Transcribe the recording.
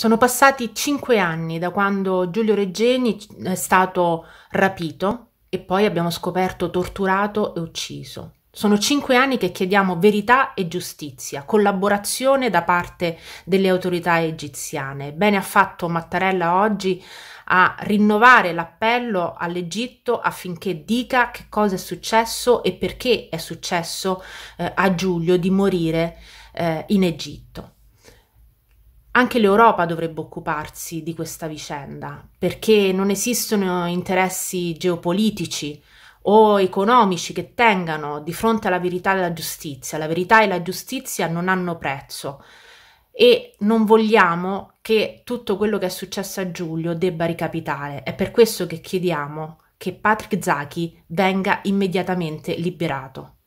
Sono passati cinque anni da quando Giulio Reggeni eh, è stato rapito e poi abbiamo scoperto torturato e ucciso. Sono cinque anni che chiediamo verità e giustizia, collaborazione da parte delle autorità egiziane. Bene ha fatto Mattarella oggi a rinnovare l'appello all'Egitto affinché dica che cosa è successo e perché è successo eh, a Giulio di morire eh, in Egitto. Anche l'Europa dovrebbe occuparsi di questa vicenda, perché non esistono interessi geopolitici o economici che tengano di fronte alla verità e alla giustizia. La verità e la giustizia non hanno prezzo e non vogliamo che tutto quello che è successo a Giulio debba ricapitare. È per questo che chiediamo che Patrick Zaki venga immediatamente liberato.